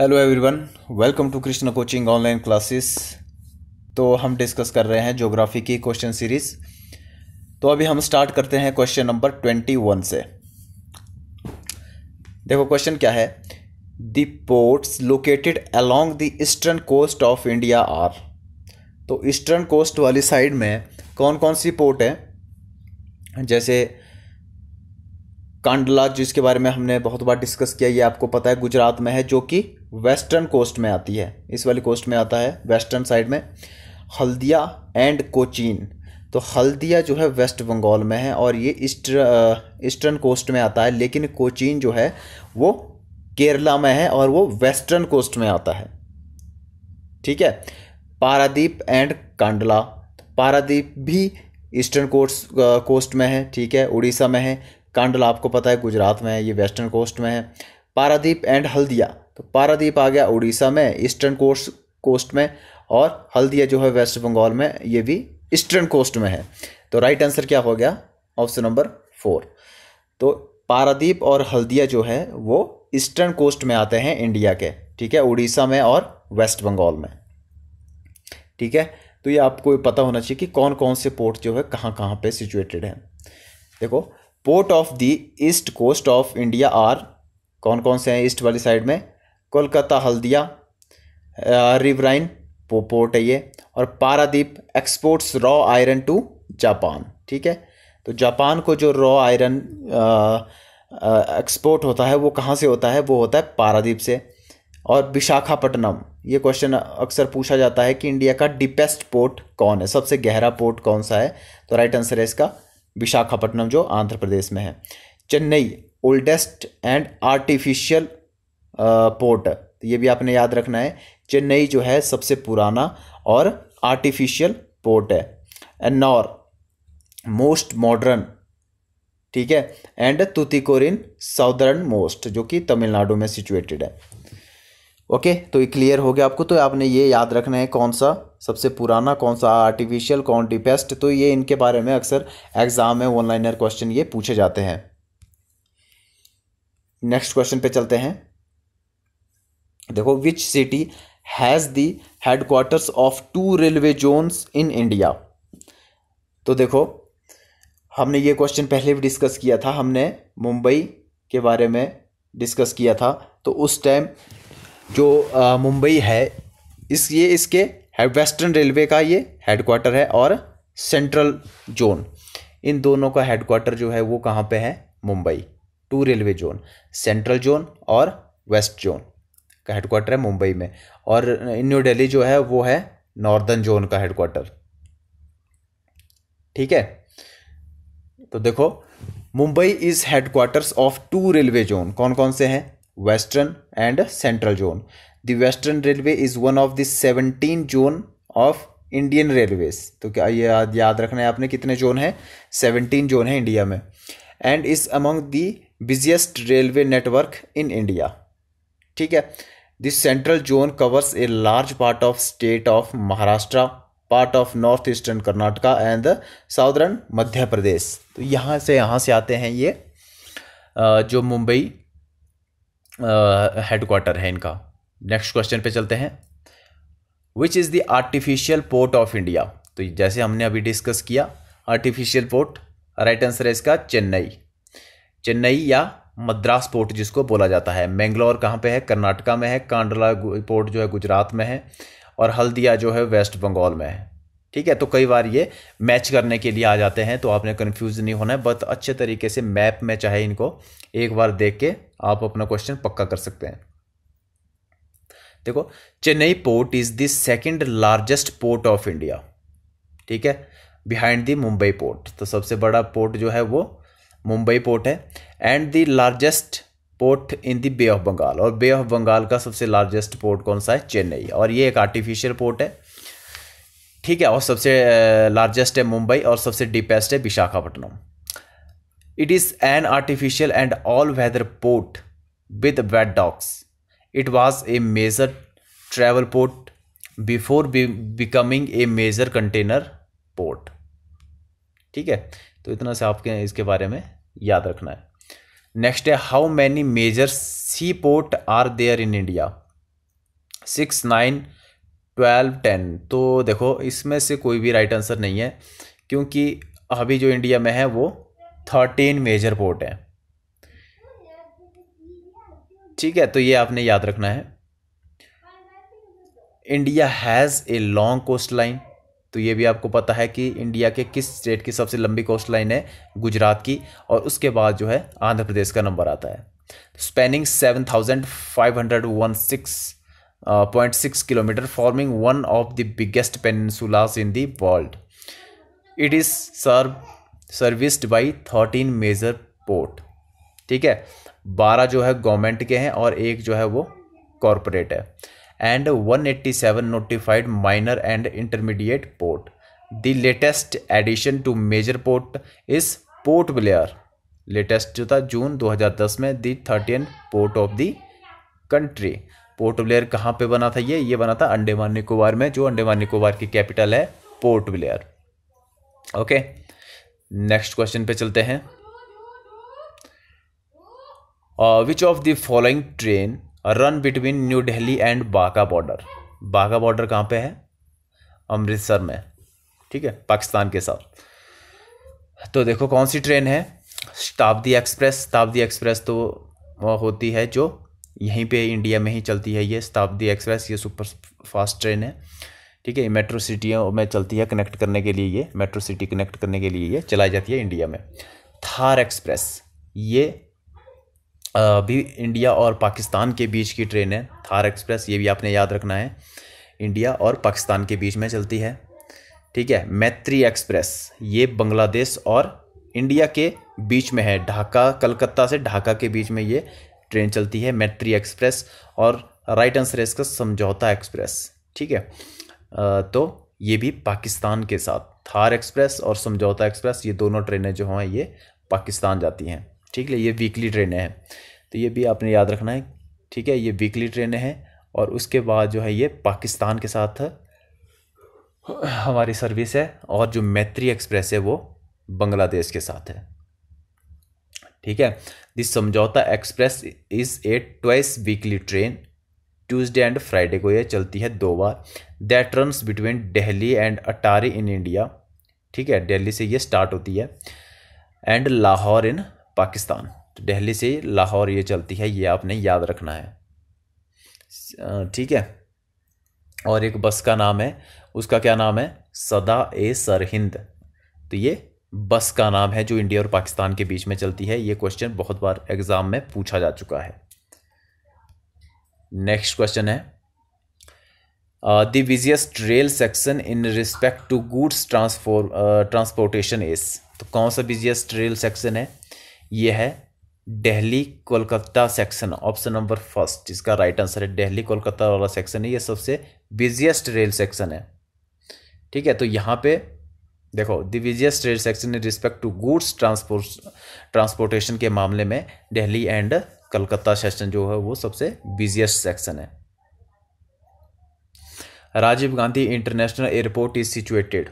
Hello everyone welcome to Krishna coaching online classes तो हम discuss कर रहे हैं ज्योग्राफी की क्वेश्चन सीरीज़ तो अभी हम स्टार्ट करते हैं क्वेश्चन नंबर ट्वेंटी वन से देखो क्वेश्चन क्या है the ports located along the eastern coast of India are तो ईस्टर्न कोस्ट वाली साइड में कौन कौन सी पोर्ट है जैसे कांडला जिसके बारे में हमने बहुत बार डिस्कस किया ये आपको पता है गुजरात में है जो कि वेस्टर्न कोस्ट में आती है इस वाली कोस्ट में आता है वेस्टर्न साइड में हल्दिया एंड कोचीन तो हल्दिया जो है वेस्ट बंगाल में है और ये ईस्टर ईस्टर्न कोस्ट में आता है लेकिन कोचीन जो है वो केरला में है और वो वेस्टर्न कोस्ट में आता है ठीक है पारादीप एंड कांडला पारादीप भी ईस्टर्न कोस्ट कोस्ट में है ठीक है उड़ीसा में है कांडला आपको पता है गुजरात में है ये वेस्टर्न कोस्ट में है पारादीप एंड हल्दिया तो पारादीप आ गया उड़ीसा में ईस्टर्न कोस्ट कोस्ट में और हल्दिया जो है वेस्ट बंगाल में ये भी ईस्टर्न कोस्ट में है तो राइट आंसर क्या हो गया ऑप्शन नंबर फोर तो पारादीप और हल्दिया जो है वो ईस्टर्न कोस्ट में आते हैं इंडिया के ठीक है उड़ीसा में और वेस्ट बंगाल में ठीक है तो ये आपको पता होना चाहिए कि कौन कौन से पोर्ट जो है कहाँ कहाँ पे सिचुएटेड हैं देखो port of the east coast of India are कौन कौन से हैं ईस्ट वाली साइड में कोलकाता हल्दिया रिवराइन पोर्ट है ये और Paradip exports raw iron to Japan ठीक है तो जापान को जो रॉ आयरन एक्सपोर्ट होता है वो कहाँ से होता है वो होता है पारादीप से और विशाखापट्टनम ये क्वेश्चन अक्सर पूछा जाता है कि इंडिया का डीपेस्ट पोर्ट कौन है सबसे गहरा पोर्ट कौन सा है तो राइट आंसर है इसका विशाखापट्टनम जो आंध्र प्रदेश में है Chennai oldest and artificial port ये भी आपने याद रखना है चेन्नई जो है सबसे पुराना और आर्टिफिशियल पोर्ट है एन्नौर मोस्ट मॉडर्न ठीक है एंड तुतिकोरिन साउदर्न मोस्ट जो कि तमिलनाडु में सिचुएटेड है ओके तो ये क्लियर हो गया आपको तो आपने ये याद रखना है कौन सा सबसे पुराना कौन सा आर्टिफिशियल कौन डिपेस्ट तो ये इनके बारे में अक्सर एग्ज़ाम में ऑनलाइनर क्वेश्चन ये पूछे जाते हैं नेक्स्ट क्वेश्चन पे चलते हैं देखो which city has the headquarters of two railway zones in India तो देखो हमने ये क्वेश्चन पहले भी डिस्कस किया था हमने मुंबई के बारे में डिस्कस किया था तो उस टाइम जो मुंबई है इस ये इसके है वेस्टर्न रेलवे का ये हेडक्वार्टर है और सेंट्रल जोन इन दोनों का हेडक्वार्टर जो है वो कहाँ पे है Mumbai two railway zone central zone और वेस्ट जोन का हेडक्वार्टर है मुंबई में और न्यू दिल्ली जो है वो है नॉर्दर्न जोन का हेडक्वार्टर ठीक है तो देखो Mumbai is headquarters of two railway zone कौन कौन से हैं western and central zone the western railway is one of the seventeen zone of Indian railways तो क्या ये याद याद रखना है आपने कितने जोन है सेवनटीन जोन है इंडिया में and is among the busiest railway network in India ठीक है this central zone covers a large part of state of Maharashtra part of north eastern Karnataka and southern Madhya Pradesh तो यहाँ से यहाँ से आते हैं ये जो मुंबई हेडक्वार्टर है इनका नेक्स्ट क्वेश्चन पे चलते हैं which is the artificial port of India तो जैसे हमने अभी डिस्कस किया आर्टिफिशियल पोर्ट राइट आंसर है इसका चेन्नई चेन्नई या मद्रास पोर्ट जिसको बोला जाता है मैंगलोर कहाँ पे है कर्नाटका में है कांडला पोर्ट जो है गुजरात में है और हल्दिया जो है वेस्ट बंगाल में है ठीक है तो कई बार ये मैच करने के लिए आ जाते हैं तो आपने कन्फ्यूज नहीं होना है बट अच्छे तरीके से मैप में चाहे इनको एक बार देख के आप अपना क्वेश्चन पक्का कर सकते हैं देखो Chennai port is the second largest port of India ठीक है बिहाइंड द मुंबई पोर्ट तो सबसे बड़ा पोर्ट जो है वो मुंबई पोर्ट है and the largest port in the bay of Bengal और बे ऑफ बंगाल का सबसे लार्जेस्ट पोर्ट कौन सा है चेन्नई और ये एक आर्टिफिशियल पोर्ट है ठीक है और सबसे लार्जेस्ट है मुंबई और सबसे डीपेस्ट है Visakhapatnam it is an artificial and all weather port with wet docks it was a major travel port before becoming a major container port ठीक है तो इतना से आपके इसके बारे में याद रखना है नेक्स्ट है how many major sea port are there in India six nine twelve ten तो देखो इसमें से कोई भी राइट आंसर नहीं है क्योंकि अभी जो इंडिया में है वो थर्टीन मेजर पोर्ट हैं ठीक है तो ये आपने याद रखना है India has a long coast line तो ये भी आपको पता है कि इंडिया के किस स्टेट की सबसे लंबी कोस्ट लाइन है गुजरात की और उसके बाद जो है आंध्र प्रदेश का नंबर आता है spanning seven thousand five hundred one six point six kilometre forming one of the biggest peninsulas in the world it is serve serviced by thirteen major port ठीक है बारह जो है गवर्नमेंट के हैं और एक जो है वो कॉरपोरेट है and 187 notified minor and intermediate port the latest addition to major port is Port Blair latest जो था जून 2010 में the thirteen port of the country Port Blair कहाँ पे बना था ये ये बना था अंडेमान निकोबार में जो अंडेमान निकोबार की कैपिटल है Port Blair okay next question पे चलते हैं which of the following train run between new Delhi and Wagah border Wagah border कहाँ पे है अमृतसर में ठीक है पाकिस्तान के साथ तो देखो कौन सी ट्रेन है शताब्दी एक्सप्रेस शताब्दी एक्सप्रेस तो होती है जो यहीं पे इंडिया में ही चलती है ये शताब्दी एक्सप्रेस ये सुपर फास्ट ट्रेन है ठीक है मेट्रो सिटियों में चलती है कनेक्ट करने के लिए ये मेट्रो सिटी कनेक्ट करने के लिए ये चलाई जाती है इंडिया में थार एक्सप्रेस ये अभी इंडिया और पाकिस्तान के बीच की ट्रेन है थार एक्सप्रेस ये भी आपने याद रखना है इंडिया और पाकिस्तान के बीच में चलती है ठीक है मैत्री एक्सप्रेस ये बांग्लादेश और इंडिया के बीच में है ढाका कलकत्ता से ढाका के बीच में ये ट्रेन चलती है मैत्री एक्सप्रेस और राइट आंसर है इसका समझौता एक्सप्रेस ठीक है तो ये भी पाकिस्तान के साथ थार एक्सप्रेस और समझौता एक्सप्रेस ये दोनों ट्रेनें जो हैं ये पाकिस्तान जाती हैं ठीक है ये वीकली ट्रेनें हैं तो ये भी आपने याद रखना है ठीक है ये वीकली ट्रेनें हैं और उसके बाद जो है ये पाकिस्तान के साथ हमारी सर्विस है और जो मैत्री एक्सप्रेस है वो बांग्लादेश के साथ है ठीक है this Samjhauta express is a twice weekly train Tuesday and Friday को यह चलती है दो बार that runs between Delhi and Attari in India ठीक है दिल्ली से ये स्टार्ट होती है एंड लाहौर इन पाकिस्तान तो दिल्ली से लाहौर ये चलती है ये आपने याद रखना है ठीक है और एक बस का नाम है उसका क्या नाम है सदा ए सरहिंद तो ये बस का नाम है जो इंडिया और पाकिस्तान के बीच में चलती है ये क्वेश्चन बहुत बार एग्जाम में पूछा जा चुका है नेक्स्ट क्वेश्चन है the busiest rail section in respect to goods transport transportation is तो कौन सा बिजिएस्ट रेल सेक्शन है ये है Delhi Kolkata section option number first इसका राइट आंसर है दिल्ली कोलकाता वाला सेक्शन है ये सबसे बिजिएस्ट रेल सेक्शन है ठीक है तो यहाँ पे देखो the busiest rail section in respect to goods transport transportation के मामले में दिल्ली एंड कलकत्ता सेक्शन जो है वो सबसे बिजिएस्ट सेक्शन है Rajiv Gandhi international airport is situated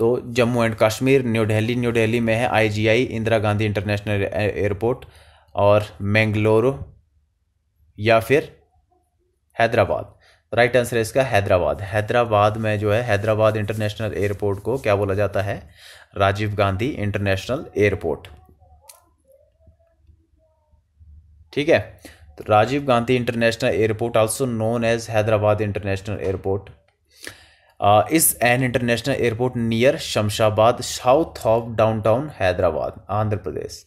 तो Jammu and Kashmir new Delhi new Delhi में है IGI Indira Gandhi international airport और मैंगलोरू या फिर हैदराबाद राइट आंसर है इसका हैदराबाद हैदराबाद में जो है हैदराबाद इंटरनेशनल एयरपोर्ट को क्या बोला जाता है राजीव गांधी इंटरनेशनल एयरपोर्ट ठीक है तो Rajiv Gandhi international airport also known as Hyderabad international airport is an international airport near Shamshabad south of downtown Hyderabad Andhra Pradesh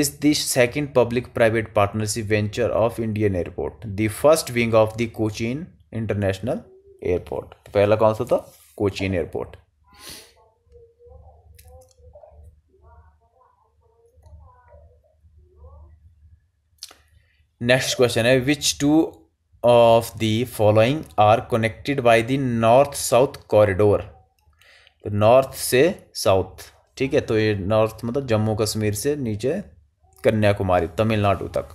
is the second public private partnership venture of Indian airport the first being of the Cochin international airport तो पहला कौन सा था Cochin airport next question है which two of the following are connected by the north south corridor तो north से south ठीक है तो ये नॉर्थ मतलब जम्मू कश्मीर से नीचे कन्याकुमारी तमिलनाडु तक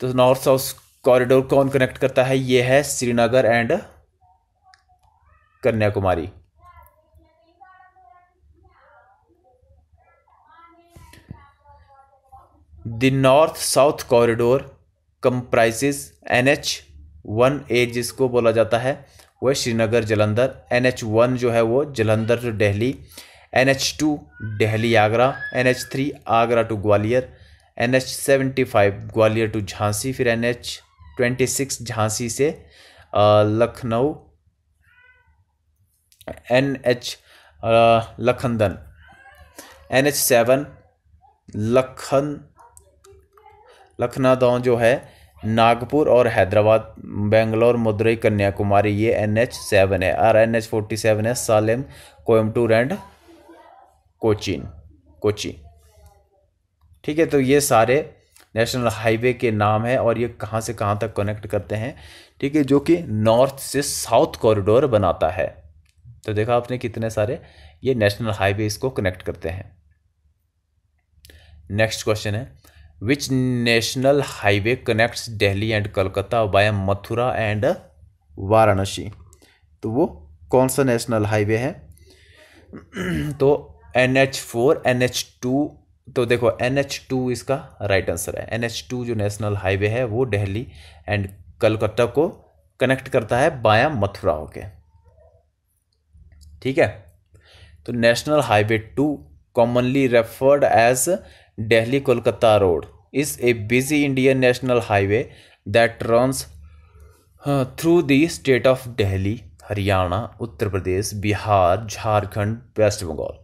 तो नॉर्थ साउथ कॉरिडोर कौन कनेक्ट करता है ये है Srinagar and Kanyakumari the north south corridor कंप्राइजिस N H one ए जिसको बोला जाता है वो Srinagar Jalandhar N H one जो है वो Jalandhar to डेहली N H to डेहली Agra N H three Agra to Gwalior N H seventy five Gwalior to Jhansi फिर N H twenty six Jhansi से Lucknow N H लखनदन N H seven लखन लखनादौ जो है नागपुर और हैदराबाद बेंगलोर मदुरई कन्याकुमारी ये एन एच सेवन है और एन एच फोर्टी सेवन है सालेम कोयमटूर एंड कोचिन कोची ठीक है तो ये सारे नेशनल हाईवे के नाम है और ये कहाँ से कहाँ तक कनेक्ट करते हैं ठीक है जो कि नॉर्थ से साउथ कॉरिडोर बनाता है तो देखा आपने कितने सारे ये नेशनल हाईवे इसको कनेक्ट करते हैं नेक्स्ट क्वेश्चन है which national highway connects Delhi and Calcutta via Mathura and Varanasi तो वो कौन सा नेशनल हाईवे है तो N H four N H two तो देखो एन एच टू इसका राइट आंसर है एन एच टू जो नेशनल हाईवे है वो दिल्ली एंड कलकत्ता को कनेक्ट करता है बाया मथुरा होके ठीक है तो national highway two commonly referred as Delhi Kolkata road is a busy Indian national highway that runs uh, through the state of Delhi, Haryana, Uttar Pradesh, Bihar, Jharkhand, West Bengal.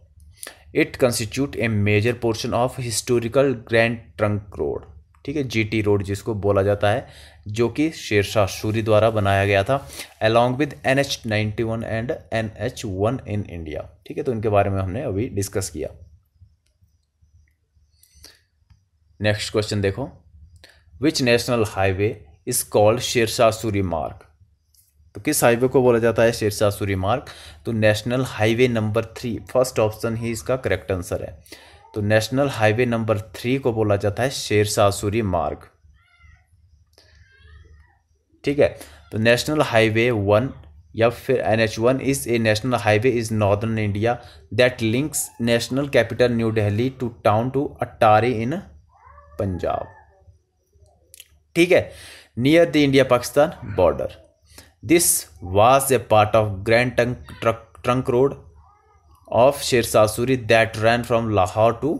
It constitutes a major portion of historical Grand Trunk Road. ठीक है GT road जिसको बोला जाता है जो कि शेरशाह सूरी द्वारा बनाया गया था along with N H ninety one and N H one in India ठीक है तो इनके बारे में हमने अभी डिस्कस किया नेक्स्ट क्वेश्चन देखो विच national highway is called Sher Shah Suri मार्ग तो किस हाईवे को बोला जाता है शेरशाह सूरी मार्ग तो national highway number three first option ही इसका करेक्ट आंसर है तो नेशनल हाईवे नंबर थ्री को बोला जाता है शेरशाह सूरी मार्ग ठीक है तो नेशनल हाईवे वन या फिर N H one is a national highway is northern India that links national capital new Delhi to town to अट्टारी इन पंजाब ठीक है near the India Pakistan border this was a part of grand trunk trunk road of Sher Shah Suri that ran from Lahore to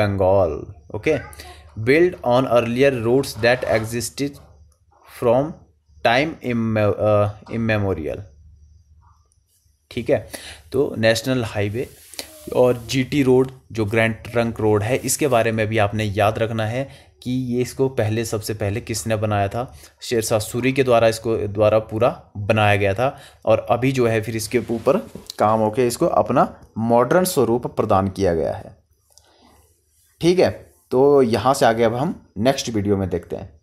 Bengal okay build on earlier roads that existed from time immemorial ठीक है तो national highway और GT road जो grand trunk road है इसके बारे में भी आपने याद रखना है कि ये इसको पहले सबसे पहले किसने बनाया था शेरशाह सूरी के द्वारा इसको द्वारा पूरा बनाया गया था और अभी जो है फिर इसके ऊपर काम होकर इसको अपना मॉडर्न स्वरूप प्रदान किया गया है ठीक है तो यहाँ से आगे अब हम नेक्स्ट वीडियो में देखते हैं